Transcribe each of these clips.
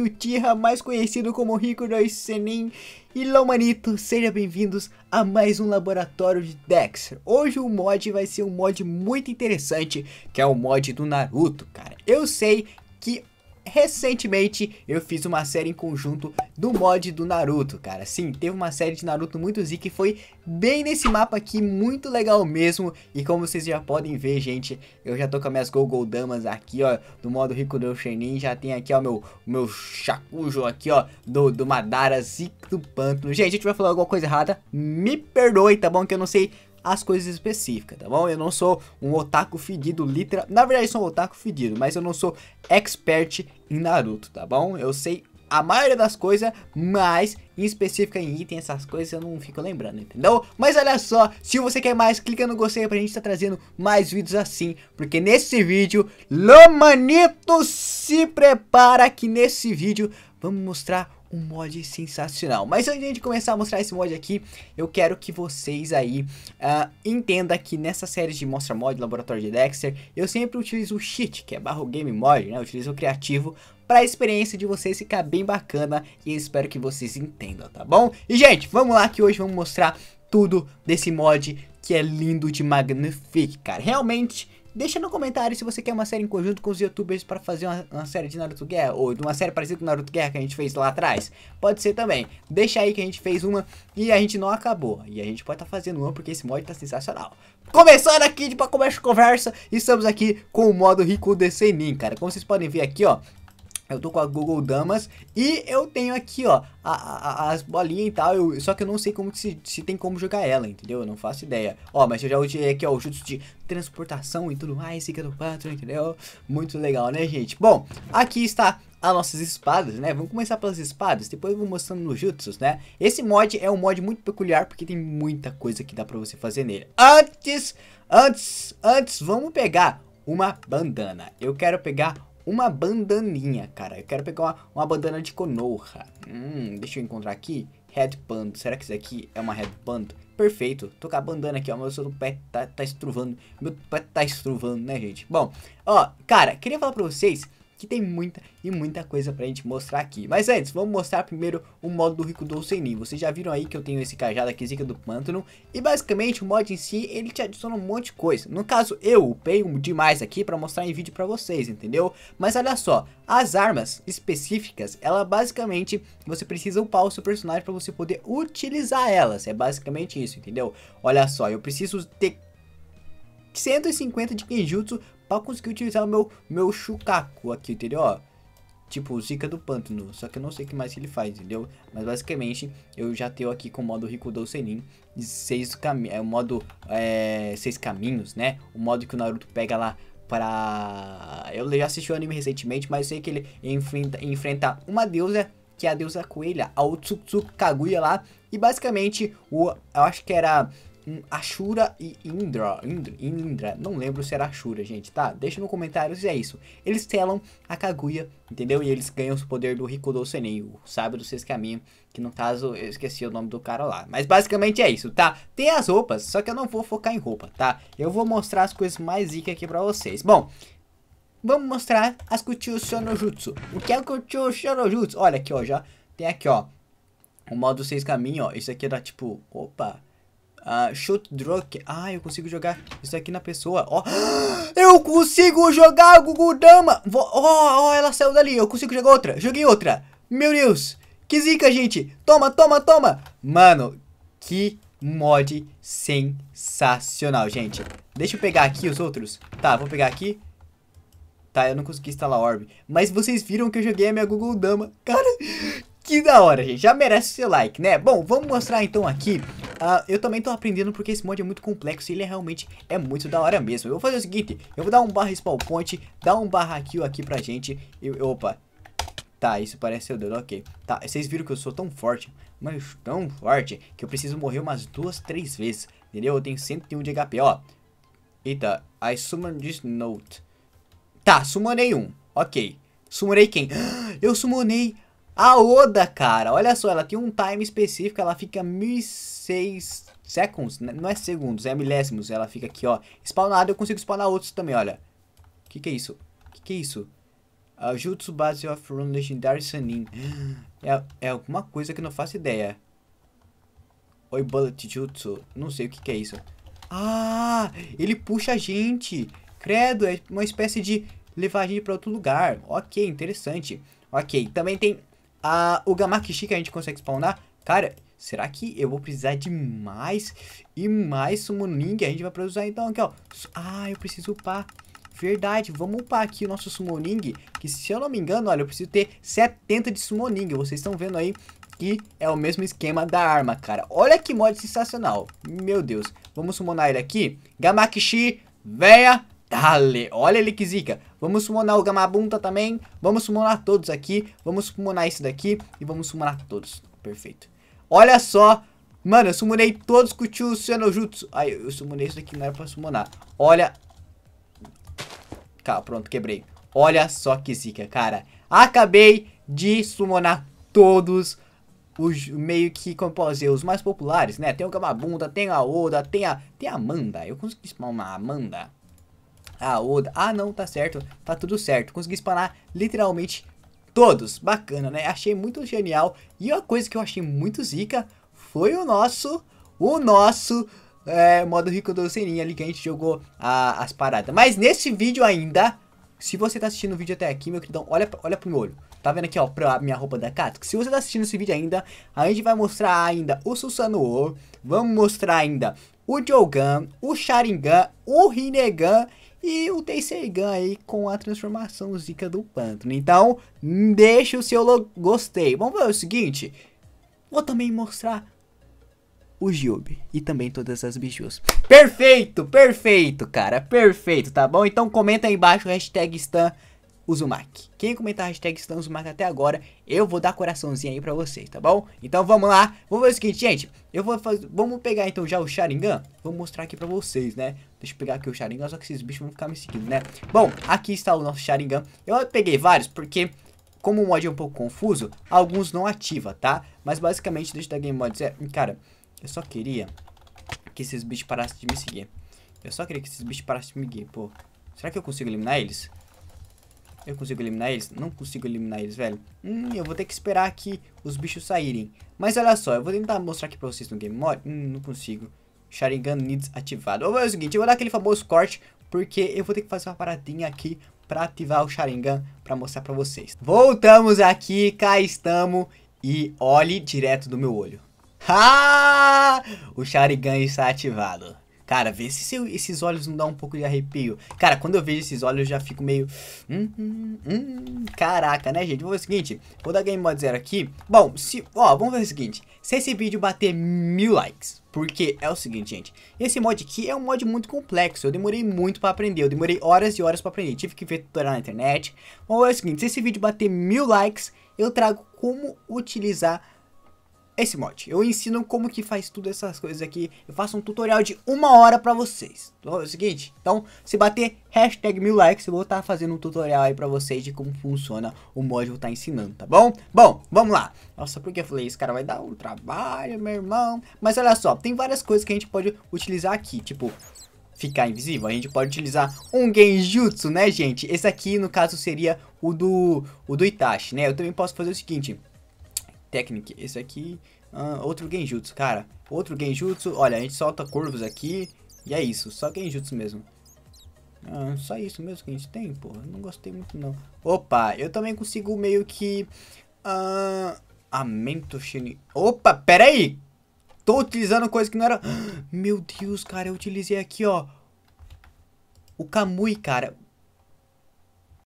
o Tira, mais conhecido como Hikuro Senin e Lomanito, sejam bem-vindos a mais um Laboratório de Dexter. Hoje o mod vai ser um mod muito interessante, que é o mod do Naruto, cara. Eu sei que recentemente eu fiz uma série em conjunto do mod do Naruto, cara. Sim, teve uma série de Naruto muito zica e foi bem nesse mapa aqui, muito legal mesmo. E como vocês já podem ver, gente, eu já tô com as minhas Gogol Damas aqui, ó, do modo Rico do Shenin. Já tem aqui, ó, meu, meu Shakujo aqui, ó, do, do Madara, Zico do Pântano. Gente, a gente vai falar alguma coisa errada, me perdoe, tá bom? Que eu não sei as coisas específicas, tá bom? Eu não sou um otaku fedido, literal. Na verdade, sou um otaku fedido, mas eu não sou expert em Naruto, tá bom? Eu sei a maioria das coisas, mas em específico em item, essas coisas eu não fico lembrando, entendeu? Mas olha só, se você quer mais, clica no gostei pra gente estar tá trazendo mais vídeos assim, porque nesse vídeo, Lomanito, se prepara que nesse vídeo vamos mostrar um mod sensacional. Mas antes de começar a mostrar esse mod aqui, eu quero que vocês aí uh, ah, entendam que nessa série de Mostra Mod, Laboratório de Dexter, eu sempre utilizo o cheat, que é barro game mod, né? Eu utilizo o criativo para a experiência de vocês ficar bem bacana e espero que vocês entendam, tá bom? E gente, vamos lá que hoje vamos mostrar tudo desse mod que é lindo de magnifique, cara. Realmente Deixa no comentário se você quer uma série em conjunto com os youtubers para fazer uma, uma, série de Naruto Guerra ou de uma série parecida com Naruto Guerra que a gente fez lá atrás. Pode ser também. Deixa aí que a gente fez uma e a gente não acabou. E a gente pode estar tá fazendo uma porque esse mod tá sensacional. Começando aqui de para começar de conversa, estamos aqui com o modo Rico de Senin, cara. Como vocês podem ver aqui, ó, eu tô com a Google Damas e eu tenho aqui, ó, a, a, as bolinhas e tal, eu, só que eu não sei como se, se, tem como jogar ela, entendeu? Eu não faço ideia. Ó, mas eu já usei aqui, ó, o jutsu de transportação e tudo mais, fica no 4, entendeu? Muito legal, né, gente? Bom, aqui está as nossas espadas, né? Vamos começar pelas espadas, depois eu vou mostrando nos jutsus, né? Esse mod é um mod muito peculiar porque tem muita coisa que dá pra você fazer nele. Antes, antes, antes, vamos pegar uma bandana. Eu quero pegar uma bandaninha, cara. Eu quero pegar uma, uma bandana de Konoha. Hum, deixa eu encontrar aqui. Headband. Será que isso aqui é uma headband? Perfeito. Tô com a bandana aqui, ó. Meu pé tá, tá estruvando. Meu pé tá estruvando, né, gente? Bom, ó, cara, queria falar pra vocês que tem muita e muita coisa pra gente mostrar aqui. Mas antes, vamos mostrar primeiro o modo do Rico Dolcenin. Vocês já viram aí que eu tenho esse cajado aqui, Zica do Pântano. E basicamente o mod em si, ele te adiciona um monte de coisa. No caso, eu upei um demais aqui pra mostrar em vídeo pra vocês, entendeu? Mas olha só, as armas específicas, ela basicamente, você precisa upar o seu personagem pra você poder utilizar elas. É basicamente isso, entendeu? Olha só, eu preciso ter 150 de Kenjutsu pra conseguir utilizar o meu, meu Shukaku aqui, entendeu? Ó, tipo, Zika do Pântano, só que eu não sei o que mais que ele faz, entendeu? Mas basicamente, eu já tenho aqui com o modo Rikudou Senin, seis caminhos, é o modo é, seis caminhos, né? O modo que o Naruto pega lá pra... Eu já assisti o anime recentemente, mas sei que ele enfrenta, enfrenta uma deusa que é a deusa coelha, a Otsutsu Kaguya lá. E basicamente, o, eu acho que era Ashura e Indra, Indra, Indra, não lembro se era Ashura, gente, tá? Deixa no comentário se é isso. Eles selam a Kaguya, entendeu? E eles ganham o poder do Rikudo nem o sábio do seis caminhos que no caso eu esqueci o nome do cara lá. Mas basicamente é isso, tá? Tem as roupas, só que eu não vou focar em roupa, tá? Eu vou mostrar as coisas mais ricas aqui pra vocês. Bom, vamos mostrar as Kuchou Shonojutsu. O que é o Kuchou Shonojutsu? Olha aqui, ó, já tem aqui, ó. O modo seis caminhos ó, isso aqui dá tipo, opa, Uh, shoot Drunk. Ah, eu consigo jogar isso aqui na pessoa. Ó, oh. eu consigo jogar Gugu Dama. Ó, oh, oh, ela saiu dali. Eu consigo jogar outra. Joguei outra. Meu Deus. Que zica, gente. Toma, toma, toma. Mano, que mod sensacional, gente. Deixa eu pegar aqui os outros. Tá, vou pegar aqui. Tá, eu não consegui instalar orb. Mas vocês viram que eu joguei a minha Google Dama. Cara, que da hora, gente. Já merece seu like, né? Bom, vamos mostrar então aqui. Uh, eu também tô aprendendo porque esse mod é muito complexo e ele é realmente é muito da hora mesmo. Eu vou fazer o seguinte, eu vou dar um barra spawn point, dar um barra kill aqui pra gente. E, opa, Tá, isso parece seu dedo, ok. Tá, vocês viram que eu sou tão forte, mas tão forte, que eu preciso morrer umas duas, três vezes, entendeu? Eu tenho 101 de HP, ó. Eita, I summoned this note. Tá, sumonei um, ok. Sumonei quem? Eu sumonei... A Oda, cara, olha só, ela tem um time específico, ela fica 1006 seconds, né, não é segundos, é milésimos, ela fica aqui, ó, spawnada, eu consigo spawnar outros também, olha. Que que é isso? Que que é isso? Uh, Jutsu Base of Run Legendary Sanin. É, é alguma coisa que eu não faço ideia. Oi, Bullet Jutsu. Não sei o que, que é isso. Ah, ele puxa a gente. Credo, é uma espécie de levar a gente para outro lugar. Ok, interessante. Ok, também tem a, o Gamakishi que a gente consegue spawnar, cara, será que eu vou precisar de mais e mais summoning? A gente vai precisar então aqui, ó. Ah, eu preciso upar. Verdade, vamos upar aqui o nosso summoning, que se eu não me engano, olha, eu preciso ter 70 de summoning. Vocês estão vendo aí que é o mesmo esquema da arma, cara. Olha que mod sensacional. Meu Deus. Vamos summonar ele aqui. Gamakishi, venha Dale, olha ele que zica. Vamos summonar o Gamabunta também. Vamos summonar todos aqui. Vamos summonar esse daqui e vamos summonar todos. Perfeito. Olha só. Mano, eu summonei todos com o tio Senojutsu. Ai, eu summonei isso daqui, não era pra summonar. Olha. Tá, pronto, quebrei. Olha só que zica, cara. Acabei de summonar todos os meio que, como posso dizer, os mais populares, né? Tem o Gamabunda, tem a Oda, tem a, tem a Amanda. Eu consegui spawnar a Amanda a Oda. Ah, não, tá certo, tá tudo certo. Consegui spanar literalmente todos. Bacana, né? Achei muito genial. E uma coisa que eu achei muito zica foi o nosso, o nosso é, modo rico do Seninha ali que a gente jogou a, as paradas. Mas nesse vídeo ainda, se você tá assistindo o vídeo até aqui, meu queridão, olha, olha pro meu olho. Tá vendo aqui, ó, pra minha roupa da Kato? Se você tá assistindo esse vídeo ainda, a gente vai mostrar ainda o Susanoo, vamos mostrar ainda o Jogan, o Sharingan, o Rinnegan e o Tenseigan aí com a transformação zica do Pântano. Então, deixa o seu gostei. Vamos ver o seguinte. Vou também mostrar o Gilbe e também todas as bijus. Perfeito, perfeito, cara, perfeito, tá bom? Então comenta aí embaixo, hashtag Stan Quem comentar hashtag Stan até agora, eu vou dar coraçãozinho aí pra vocês, tá bom? Então vamos lá, vamos ver o seguinte, gente, eu vou fazer, vamos pegar então já o Sharingan, vou mostrar aqui pra vocês, né? Deixa eu pegar aqui o Sharingan, só que esses bichos vão ficar me seguindo, né? Bom, aqui está o nosso Sharingan. Eu peguei vários porque como o mod é um pouco confuso, alguns não ativa, tá? Mas basicamente, deixa da Game Mods é... Cara, eu só queria que esses bichos parassem de me seguir. Eu só queria que esses bichos parassem de me seguir, pô. Será que eu consigo eliminar eles? Eu consigo eliminar eles? Não consigo eliminar eles, velho. Hum, eu vou ter que esperar que os bichos saírem. Mas olha só, eu vou tentar mostrar aqui pra vocês no Game Mod. Hum, não consigo. Sharingan Needs ativado. Vamos fazer é o seguinte, eu vou dar aquele famoso corte, porque eu vou ter que fazer uma paradinha aqui para ativar o Sharingan para mostrar para vocês. Voltamos aqui, cá estamos e olhe direto do meu olho. Ah! O Sharingan está ativado. Cara, vê se seu, esses olhos não dão um pouco de arrepio. Cara, quando eu vejo esses olhos eu já fico meio... Hum, hum, hum, caraca, né, gente? Vou fazer o seguinte, vou dar Game Mode Zero aqui. Bom, se... Ó, vamos fazer o seguinte. Se esse vídeo bater mil likes, porque é o seguinte, gente. Esse mod aqui é um mod muito complexo. Eu demorei muito para aprender. Eu demorei horas e horas para aprender. Tive que ver tutorial na internet. Bom, é o seguinte. Se esse vídeo bater mil likes, eu trago como utilizar esse mod. Eu ensino como que faz tudo essas coisas aqui. Eu faço um tutorial de uma hora pra vocês. Então é o seguinte, então se bater hashtag mil likes, eu vou estar tá fazendo um tutorial aí pra vocês de como funciona o mod, eu vou estar tá ensinando, tá bom? Bom, vamos lá. Nossa, por que eu falei Esse cara? Vai dar um trabalho, meu irmão. Mas olha só, tem várias coisas que a gente pode utilizar aqui, tipo ficar invisível. A gente pode utilizar um genjutsu, né, gente? Esse aqui, no caso, seria o do, o do Itachi, né? Eu também posso fazer o seguinte. Technic, esse aqui, ah, outro Genjutsu, cara. Outro Genjutsu, olha, a gente solta corvos aqui e é isso, só Genjutsu mesmo. Ah, só isso mesmo que a gente tem, pô. Não gostei muito, não. Opa, eu também consigo meio que... Uh, Amento Shini... Opa, aí Tô utilizando coisa que não era... Meu Deus, cara, eu utilizei aqui, ó. O Kamui, cara.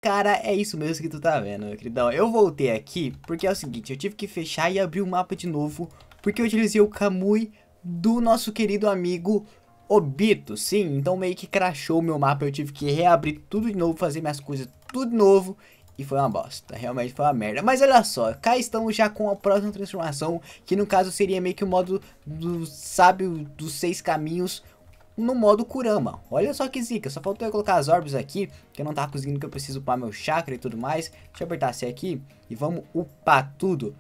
Cara, é isso mesmo que tu tá vendo, meu queridão. Eu voltei aqui porque é o seguinte, eu tive que fechar e abrir o mapa de novo porque eu utilizei o Kamui do nosso querido amigo Obito, sim. Então meio que crashou o meu mapa, eu tive que reabrir tudo de novo, fazer minhas coisas tudo de novo e foi uma bosta, realmente foi uma merda. Mas olha só, cá estamos já com a próxima transformação, que no caso seria meio que o modo do sábio dos seis caminhos, no modo Kurama. Olha só que zica, só faltou eu colocar as orbes aqui, que eu não tava conseguindo que eu preciso upar meu chakra e tudo mais. Deixa eu apertar C aqui e vamos upar tudo.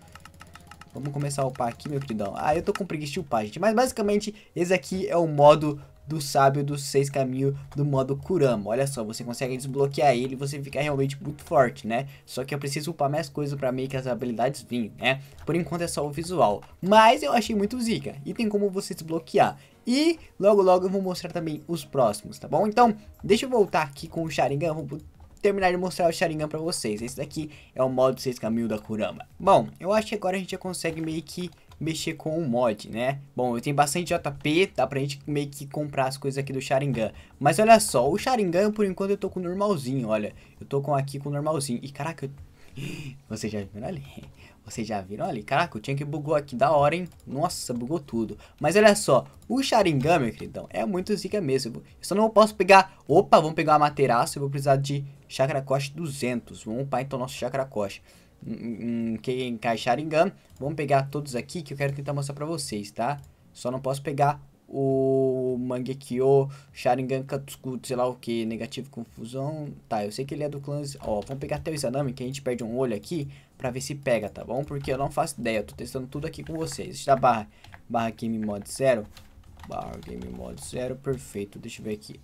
Vamos começar a upar aqui, meu queridão. Ah, eu tô com preguiça de upar, gente. Mas basicamente, esse aqui é o modo do sábio dos seis caminhos do modo Kurama. Olha só, você consegue desbloquear ele e você fica realmente muito forte, né? Só que eu preciso upar mais coisas pra meio que as habilidades virem, né? Por enquanto é só o visual. Mas eu achei muito zica. E tem como você desbloquear. E logo logo eu vou mostrar também os próximos, tá bom? Então, deixa eu voltar aqui com o Sharingan, vou terminar de mostrar o Sharingan pra vocês. Esse daqui é o modo 6 caminho da Kurama. Bom, eu acho que agora a gente já consegue meio que mexer com o mod, né? Bom, eu tenho bastante JP, dá pra gente meio que comprar as coisas aqui do Sharingan. Mas olha só, o Sharingan, por enquanto, eu tô com normalzinho, olha. Eu tô com aqui com normalzinho. E caraca, eu... você já viu ali? Vocês já viram ali? Caraca, o que bugou aqui da hora, hein? Nossa, bugou tudo. Mas olha só, o Sharingan, meu queridão, é muito zica mesmo. Eu só não posso pegar... Opa, vamos pegar uma materaça. Eu vou precisar de Chakra Cost 200. Vamos upar então nosso Chakra Quem Hum, hum, que encaixar Vamos pegar todos aqui que eu quero tentar mostrar pra vocês, tá? Só não posso pegar o Mangekyo, Sharingan Katsuku, sei lá o que, negativo confusão. Tá, eu sei que ele é do clã. Ó, vamos pegar até o Izanami, que a gente perde um olho aqui, pra ver se pega, tá bom? Porque eu não faço ideia, eu tô testando tudo aqui com vocês. Está barra, barra Game Mod 0, barra Game Mod 0, perfeito, deixa eu ver aqui.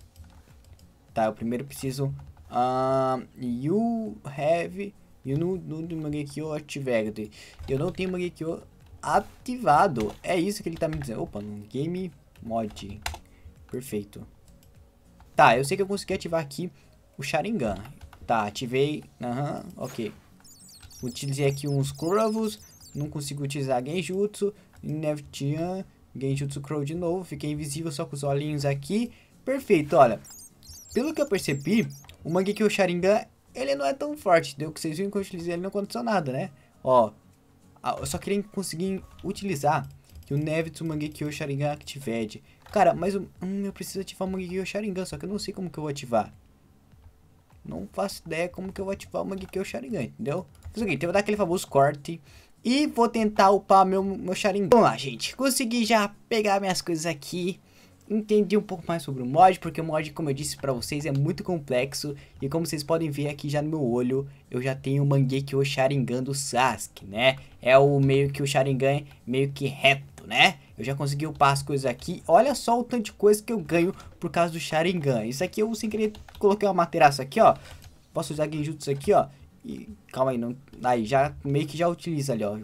Tá, eu primeiro preciso. Uh, you have. You no, no, no Mangekyo Activated. Eu não tenho Mangekyo ativado. É isso que ele tá me dizendo. Opa, no Game mod. Perfeito. Tá, eu sei que eu consegui ativar aqui o Sharingan. Tá, ativei. Aham, uhum, ok. Utilizei aqui uns corvos Não consigo utilizar Genjutsu. Neftian. Genjutsu Crow de novo. Fiquei invisível só com os olhinhos aqui. Perfeito, olha. Pelo que eu percebi, o o Sharingan, ele não é tão forte. Deu que vocês viram que eu utilizei ele não aconteceu nada, né? Ó, eu só queria conseguir utilizar que o Nevitsu Mangekyo Sharingan Activate. Cara, mas eu, hum, eu preciso ativar o Mangekyo Sharingan, só que eu não sei como que eu vou ativar. Não faço ideia como que eu vou ativar o Mangekyo Sharingan, entendeu? Faz o seguinte, eu vou dar aquele famoso corte e vou tentar upar meu, meu Sharingan. Vamos lá, gente. Consegui já pegar minhas coisas aqui. Entendi um pouco mais sobre o mod, porque o mod, como eu disse pra vocês, é muito complexo. E como vocês podem ver aqui já no meu olho, eu já tenho o Mangekyo Sharingan do Sasuke, né? É o meio que o Sharingan meio que reto né? Eu já consegui upar as coisas aqui. Olha só o tanto de coisa que eu ganho por causa do Sharingan. Isso aqui eu sem querer coloquei uma materaça aqui, ó. Posso usar Genjutsu aqui, ó. E calma aí, não, aí já meio que já utiliza ali, ó.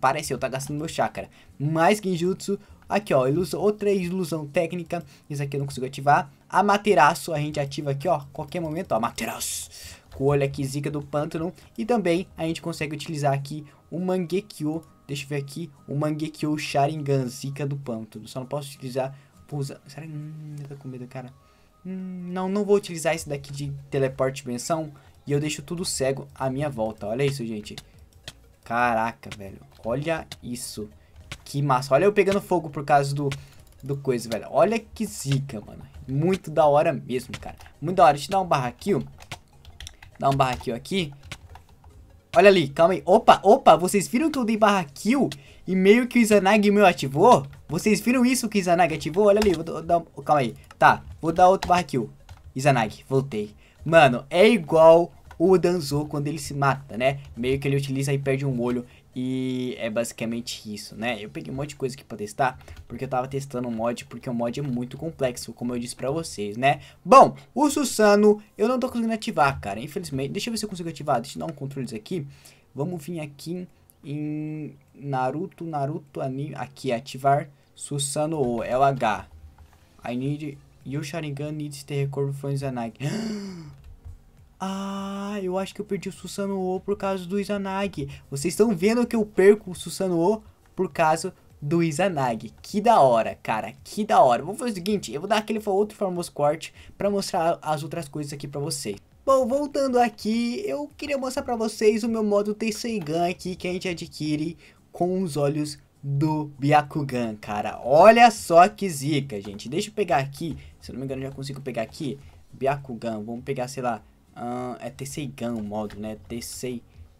Pareceu, tá gastando meu chakra. Mais Genjutsu, Aqui, ó, ilusão, outra ilusão técnica. Isso aqui eu não consigo ativar. A materaço a gente ativa aqui, ó, qualquer momento, ó, materaço. Com o olho aqui, zica do pântano. E também a gente consegue utilizar aqui o Mangekyo Deixa eu ver aqui. O Mangekyou Sharingan, Zika do Pântano. Só não posso utilizar... Pousa... Será que... Hum, com medo, cara. Hum, não, não vou utilizar esse daqui de teleporte benção. E eu deixo tudo cego à minha volta. Olha isso, gente. Caraca, velho. Olha isso. Que massa. Olha eu pegando fogo por causa do, do coisa, velho. Olha que zica, mano. Muito da hora mesmo, cara. Muito da hora. Deixa eu dar um barraquinho. Dar um barraquinho aqui. Olha ali, calma aí. Opa, opa, vocês viram que eu dei barra kill? E meio que o Izanagi meu ativou? Vocês viram isso que o Izanagi ativou? Olha ali, vou, dar... Calma aí. Tá, vou dar outro barra kill. Izanagi, voltei. Mano, é igual o Danzo quando ele se mata, né? Meio que ele utiliza e perde um olho. E é basicamente isso, né? Eu peguei um monte de coisa aqui pra testar, porque eu tava testando um mod, porque o mod é muito complexo, como eu disse pra vocês, né? Bom, o Susano, eu não tô conseguindo ativar, cara, infelizmente. Deixa eu ver se eu consigo ativar, deixa eu dar um controles aqui. Vamos vir aqui em Naruto, Naruto Anime, aqui, ativar Susano O, é o H. I need, O Sharingan needs to recover from Zanagi. Ah, eu acho que eu perdi o Susanoo por causa do Izanagi. Vocês estão vendo que eu perco o Susanoo por causa do Izanagi. Que da hora, cara. Que da hora. Vamos fazer o seguinte, eu vou dar aquele outro famoso corte para mostrar as outras coisas aqui para vocês. Bom, voltando aqui, eu queria mostrar para vocês o meu modo Tenseigan aqui que a gente adquire com os olhos do Byakugan, cara. Olha só que zica, gente. Deixa eu pegar aqui, se eu não me engano já consigo pegar aqui. Byakugan, vamos pegar, sei lá, Uh, é t Gun o modo, né? t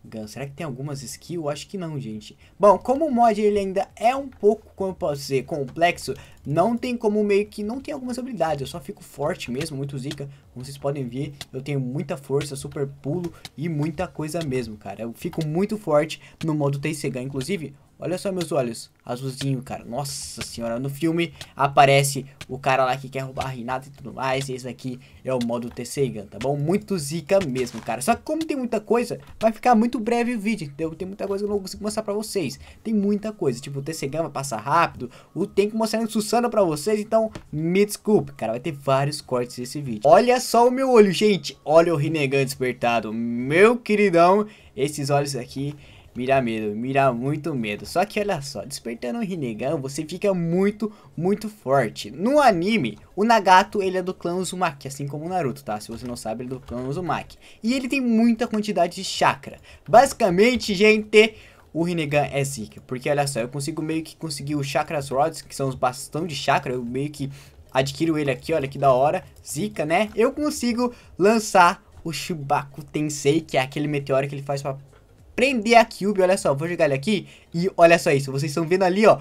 Gun. Será que tem algumas skills? Acho que não, gente. Bom, como o mod ele ainda é um pouco, como eu posso dizer, complexo, não tem como meio que... Não tem algumas habilidades, eu só fico forte mesmo, muito zica. Como vocês podem ver, eu tenho muita força, super pulo e muita coisa mesmo, cara. Eu fico muito forte no modo t Gun. Inclusive, Olha só meus olhos, azulzinho, cara. Nossa senhora, no filme aparece o cara lá que quer roubar a Renata e tudo mais. E esse aqui é o modo TC Gun, tá bom? Muito zica mesmo, cara. Só que como tem muita coisa, vai ficar muito breve o vídeo, entendeu? Tem muita coisa que eu não consigo mostrar pra vocês. Tem muita coisa, tipo, o TC Gun vai passar rápido. O tem que mostrar em Susana pra vocês, então me desculpe, cara. Vai ter vários cortes nesse vídeo. Olha só o meu olho, gente. Olha o Rinnegan despertado. Meu queridão, esses olhos aqui mirar medo, mirar muito medo. Só que olha só, despertando o Rinnegan, você fica muito, muito forte. No anime, o Nagato, ele é do clã Uzumaki, assim como o Naruto, tá? Se você não sabe, ele é do clã Uzumaki. E ele tem muita quantidade de chakra. Basicamente, gente, o Rinnegan é zica. Porque olha só, eu consigo meio que conseguir os chakras rods, que são os bastão de chakra. Eu meio que adquiro ele aqui, olha que da hora. Zica, né? Eu consigo lançar o Shibaku Tensei, que é aquele meteoro que ele faz pra prender a Cube, olha só, vou jogar ele aqui e olha só isso, vocês estão vendo ali, ó,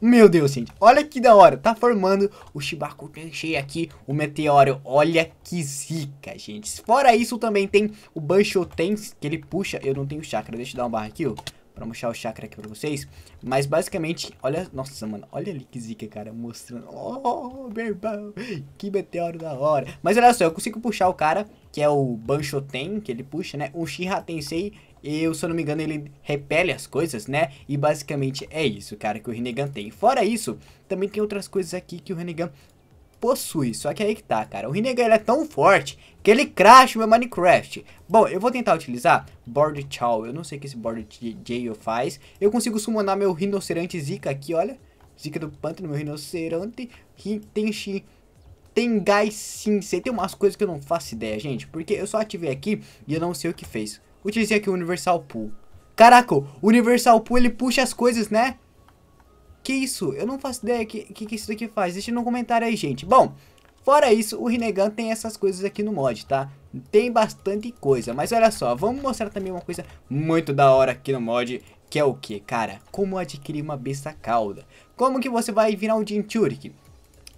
meu Deus, gente, olha que da hora, tá formando o Shibaku Tenshei aqui, o Meteoro, olha que zica, gente. Fora isso, também tem o bancho tens que ele puxa, eu não tenho chakra, deixa eu dar uma barra aqui, ó, pra mostrar o chakra aqui pra vocês. Mas basicamente, olha, nossa, mano, olha ali que zica, cara, mostrando, oh, meu irmão, que meteoro da hora. Mas olha só, eu consigo puxar o cara que é o tem que ele puxa, né? O Shira Tensei, eu, se eu não me engano, ele repele as coisas, né? E basicamente é isso, cara, que o Renegan tem. Fora isso, também tem outras coisas aqui que o Renegan possui. Só que aí que tá, cara. O Rinnegan é tão forte que ele crash o meu Minecraft. Bom, eu vou tentar utilizar Board Chow. Eu não sei o que esse Board Jail faz. Eu consigo summonar meu rinoceronte Zika aqui, olha. Zika do pântano, meu rinoceronte. Tenshi tem gás sim, você tem umas coisas que eu não faço ideia, gente. Porque eu só ativei aqui e eu não sei o que fez. Utilizei aqui o Universal Pool. Caraca, o Universal Pool ele puxa as coisas, né? Que isso? Eu não faço ideia que, que, que isso daqui faz. Deixa no comentário aí, gente. Bom, fora isso, o Rinnegan tem essas coisas aqui no mod, tá? Tem bastante coisa. Mas olha só, vamos mostrar também uma coisa muito da hora aqui no mod. Que é o que, cara? Como adquirir uma besta cauda. Como que você vai virar um Jinchuriki?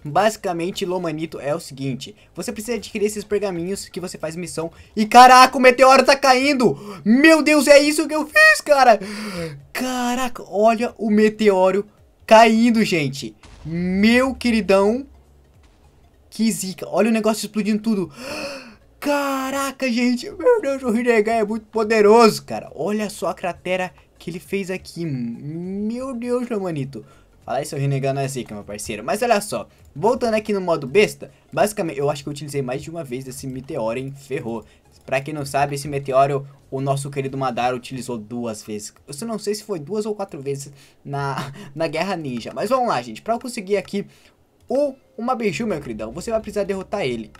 Basicamente, Lomanito é o seguinte. Você precisa adquirir esses pergaminhos que você faz missão. E caraca, o meteoro tá caindo! Meu Deus, é isso que eu fiz, cara! Caraca, olha o meteoro caindo, gente. Meu queridão. Que zica. Olha o negócio explodindo tudo. Caraca, gente. Meu Deus, o Rinnegan é muito poderoso, cara. Olha só a cratera que ele fez aqui. Meu Deus, Lomanito aí, seu renegando é zica, meu parceiro. Mas olha só, voltando aqui no modo besta, basicamente eu acho que eu utilizei mais de uma vez esse meteoro em ferrou. Pra quem não sabe, esse meteoro o nosso querido Madara utilizou duas vezes. Eu não sei se foi duas ou quatro vezes na, na Guerra Ninja. Mas vamos lá, gente. Pra eu conseguir aqui o uma beiju, meu queridão, você vai precisar derrotar ele.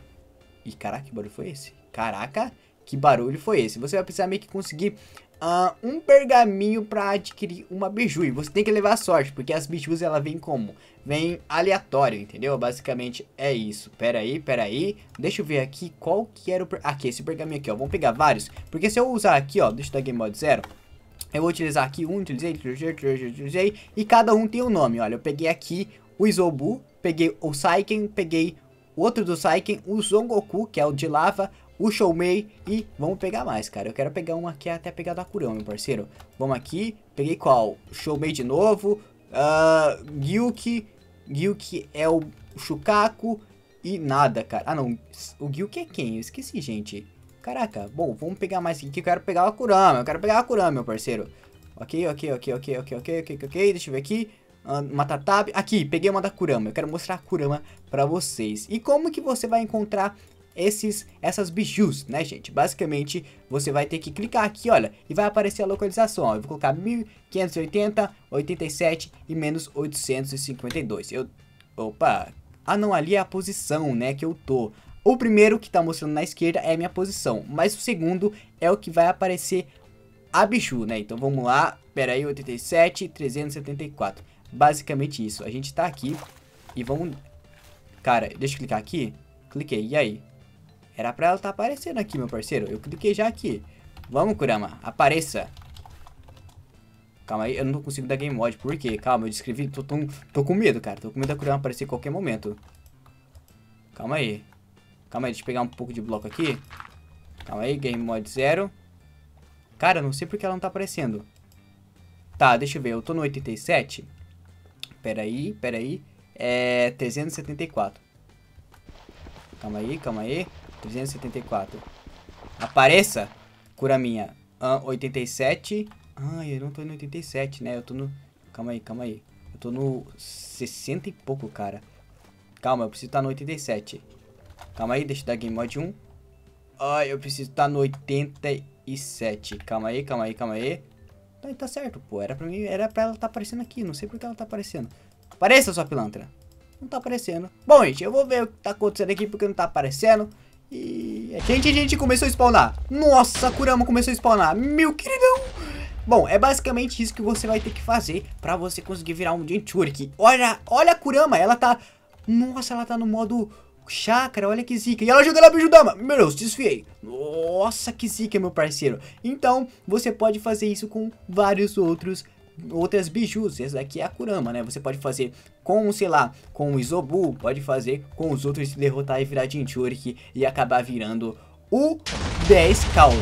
Ih, caraca, que barulho foi esse? Caraca, que barulho foi esse? Você vai precisar meio que conseguir uh, um pergaminho para adquirir uma biju. E você tem que levar sorte, porque as bijus ela vem como? Vem aleatório, entendeu? Basicamente é isso. Pera aí, pera aí. Deixa eu ver aqui qual que era o... Per... Aqui, esse pergaminho aqui, ó. Vamos pegar vários. Porque se eu usar aqui, ó, deixa eu dar Game Mode zero Eu vou utilizar aqui um, utilizei, utilizei, utilizei, utilizei. E cada um tem um nome, olha. Eu peguei aqui o Isobu, peguei o Saiken, peguei outro do Saiken, o Zongoku, Goku, que é o de lava, o Showmei e vamos pegar mais, cara. Eu quero pegar uma aqui é até pegar da curama meu parceiro. Vamos aqui, peguei qual? Showmei de novo, uh, ah, Gyuki, Gyuki é o chucaco e nada, cara. Ah, não, o Gyuki é quem? Eu esqueci, gente. Caraca, bom, vamos pegar mais aqui que eu quero pegar a Kurama, eu quero pegar a Kurama, meu parceiro. Ok, ok, ok, ok, ok, ok, ok, ok, deixa eu ver aqui. Uh, ah, Matatabe. Aqui, peguei uma da Kurama. Eu quero mostrar a Kurama pra vocês. E como que você vai encontrar esses, essas bijus, né gente? Basicamente, você vai ter que clicar aqui, olha, e vai aparecer a localização, ó. Eu vou colocar 1580, 87 e menos 852. Eu... Opa! Ah não, ali é a posição, né, que eu tô. O primeiro que tá mostrando na esquerda é a minha posição, mas o segundo é o que vai aparecer a biju, né? Então vamos lá, pera aí, 87, 374. Basicamente isso, a gente tá aqui e vamos... Cara, deixa eu clicar aqui. Cliquei, e aí? Era pra ela estar tá aparecendo aqui, meu parceiro. Eu cliquei já aqui. Vamos, Kurama. Apareça. Calma aí, eu não consigo dar game mod. Por quê? Calma, eu descrevi. Tô, tô, tô com medo, cara. Tô com medo da Kurama aparecer em qualquer momento. Calma aí. Calma aí, deixa eu pegar um pouco de bloco aqui. Calma aí, game mod zero. Cara, não sei porque ela não tá aparecendo. Tá, deixa eu ver. Eu tô no 87. Pera aí, pera aí. É 374. Calma aí, calma aí. 274. Apareça! Cura minha. Ah, 87. Ah, eu não tô no 87, né? Eu tô no... Calma aí, calma aí. Eu tô no 60 e pouco, cara. Calma, eu preciso estar tá no 87. Calma aí, deixa eu dar Game Mod 1. Ai, eu preciso estar tá no 87. Calma aí, calma aí, calma aí. Tá, tá certo, pô. Era pra mim, era pra ela estar tá aparecendo aqui. Não sei porque ela tá aparecendo. Apareça, sua pilantra. Não tá aparecendo. Bom, gente, eu vou ver o que tá acontecendo aqui porque não tá aparecendo. E... Gente, é gente, começou a spawnar. Nossa, Kurama começou a spawnar. Meu queridão. Bom, é basicamente isso que você vai ter que fazer pra você conseguir virar um Genturk Olha, olha a Kurama, ela tá... Nossa, ela tá no modo chakra, olha que zica. E ela joga na Bijudama. Meu Deus, desfiei. Nossa, que zica, meu parceiro. Então, você pode fazer isso com vários outros outras bijus. Essa daqui é a Kurama, né? Você pode fazer com, sei lá, com o Isobu, pode fazer com os outros se derrotar e virar Jinchuriki e acabar virando o 10 caudas.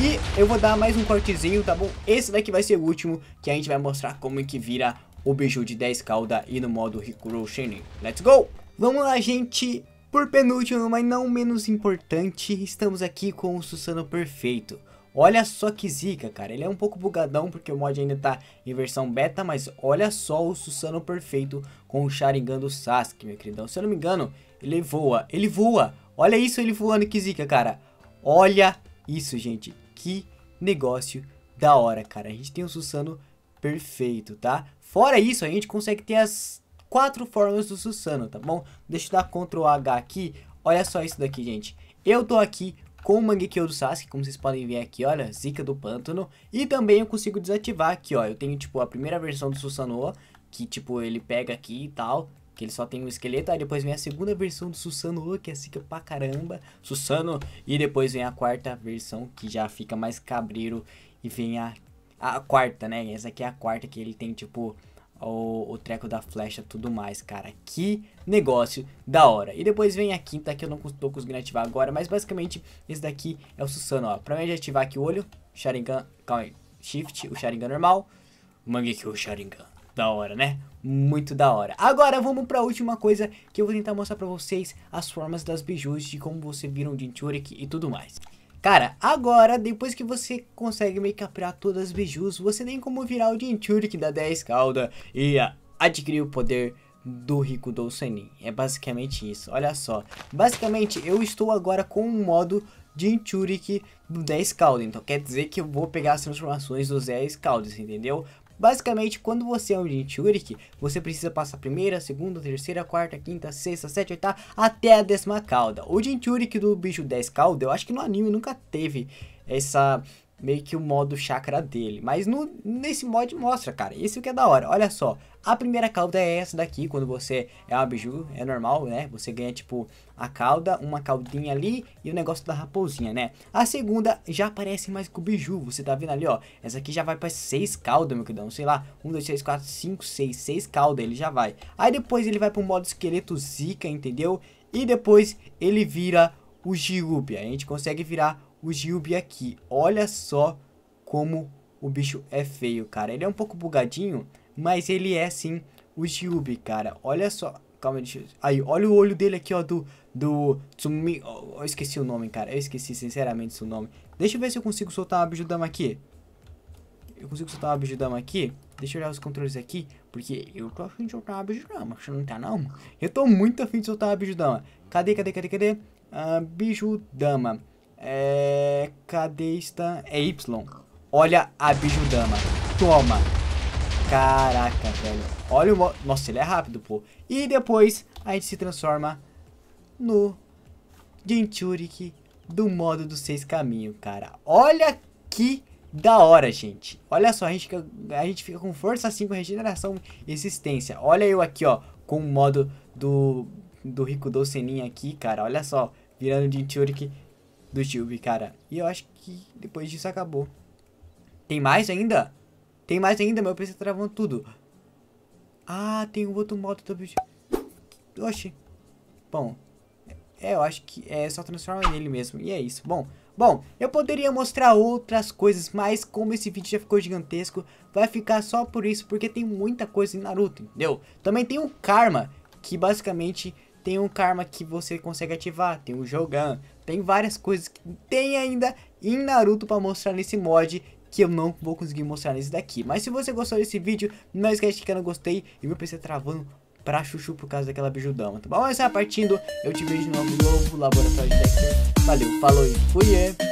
E eu vou dar mais um cortezinho, tá bom? Esse daqui vai ser o último, que a gente vai mostrar como é que vira o biju de 10 cauda e no modo Hikuro Shinin. Let's go! Vamos lá, gente! Por penúltimo, mas não menos importante, estamos aqui com o Susano Perfeito. Olha só que zica, cara. Ele é um pouco bugadão porque o mod ainda tá em versão beta, mas olha só o susano perfeito com o Sharingan do Sasuke, meu queridão. Se eu não me engano, ele voa. Ele voa. Olha isso, ele voando, que zica, cara. Olha isso, gente. Que negócio da hora, cara. A gente tem um susano perfeito, tá? Fora isso, a gente consegue ter as quatro formas do susano, tá bom? Deixa eu dar Ctrl H aqui. Olha só isso daqui, gente. Eu tô aqui com o Mangekyou do Sasuke, como vocês podem ver aqui, olha, Zika do Pântano. E também eu consigo desativar aqui, ó, eu tenho, tipo, a primeira versão do Susanoo, que, tipo, ele pega aqui e tal, que ele só tem um esqueleto, aí depois vem a segunda versão do Susanoo, que é Zika pra caramba, Susano, e depois vem a quarta versão, que já fica mais cabreiro, e vem a, a quarta, né, essa aqui é a quarta, que ele tem, tipo, o, o, treco da flecha tudo mais, cara. Que negócio da hora. E depois vem a quinta que eu não tô conseguindo ativar agora, mas basicamente esse daqui é o Susano, ó. Pra mim é ativar aqui o olho, Sharingan, calma aí, Shift, o Sharingan normal, o Sharingan. Da hora, né? Muito da hora. Agora vamos pra última coisa que eu vou tentar mostrar pra vocês as formas das bijus de como você vira um turek e tudo mais. Cara, agora, depois que você consegue meio que todas as bijus, você tem como virar o Jinchuriki da 10 cauda e adquirir o poder do Rico Dolcenin. É basicamente isso, olha só. Basicamente, eu estou agora com um modo Jinchuriki do 10 cauda, então quer dizer que eu vou pegar as transformações dos 10 caudas, entendeu? Basicamente, quando você é um Jinchuriki, você precisa passar a primeira, segunda, terceira, quarta, quinta, sexta, sétima, oitava, até a décima cauda. O Jinchuriki do bicho 10 cauda, eu acho que no anime nunca teve essa meio que o modo chakra dele. Mas no, nesse mod mostra, cara. Isso é que é da hora. Olha só. A primeira cauda é essa daqui. Quando você é um biju, é normal, né? Você ganha, tipo, a cauda, uma caudinha ali e o negócio da raposinha, né? A segunda já aparece mais com o biju. Você tá vendo ali, ó. Essa aqui já vai pra seis caudas, meu queridão. Sei lá. Um, dois, três, quatro, cinco, seis. Seis caudas ele já vai. Aí depois ele vai pro modo esqueleto zica, entendeu? E depois ele vira o Jiubi. A gente consegue virar o Gilby aqui. Olha só como o bicho é feio, cara. Ele é um pouco bugadinho, mas ele é sim o Gilby, cara. Olha só. Calma, deixa eu... Aí, olha o olho dele aqui, ó, do... Do... Tsumi... Oh, eu esqueci o nome, cara. Eu esqueci, sinceramente, seu nome. Deixa eu ver se eu consigo soltar uma Bijudama aqui. Eu consigo soltar uma Bijudama aqui? Deixa eu olhar os controles aqui, porque eu tô afim de soltar uma Bijudama. Você não tá, não? Eu tô muito afim de soltar uma Bijudama. Cadê, cadê, cadê, cadê? Uh, bijudama. É... Cadê está? É Y. Olha a Bijudama. Toma. Caraca, velho. Olha o... Nossa, ele é rápido, pô. E depois a gente se transforma no Jinchuriki do modo dos seis caminhos, cara. Olha que da hora, gente. Olha só, a gente, fica, a gente fica com força 5, regeneração e existência. Olha eu aqui, ó, com o modo do, do Rico Doceninha aqui, cara. Olha só, virando de do Tube, cara. E eu acho que depois disso acabou. Tem mais ainda? Tem mais ainda, meu PC tá travou tudo. Ah, tem um outro modo do Tube. Oxi. Bom, é, eu acho que é só transformar nele mesmo. E é isso. Bom, bom, eu poderia mostrar outras coisas, mas como esse vídeo já ficou gigantesco, vai ficar só por isso, porque tem muita coisa em Naruto, entendeu? Também tem o Karma, que basicamente tem um karma que você consegue ativar, tem o Jogan, tem várias coisas que tem ainda em Naruto para mostrar nesse mod que eu não vou conseguir mostrar nesse daqui. Mas se você gostou desse vídeo, não esquece de clicar no gostei e meu PC travando pra chuchu por causa daquela bijudama, tá bom? Mas é partindo, eu te vejo no novo laboratório de Dexter. Valeu, falou e fui! É.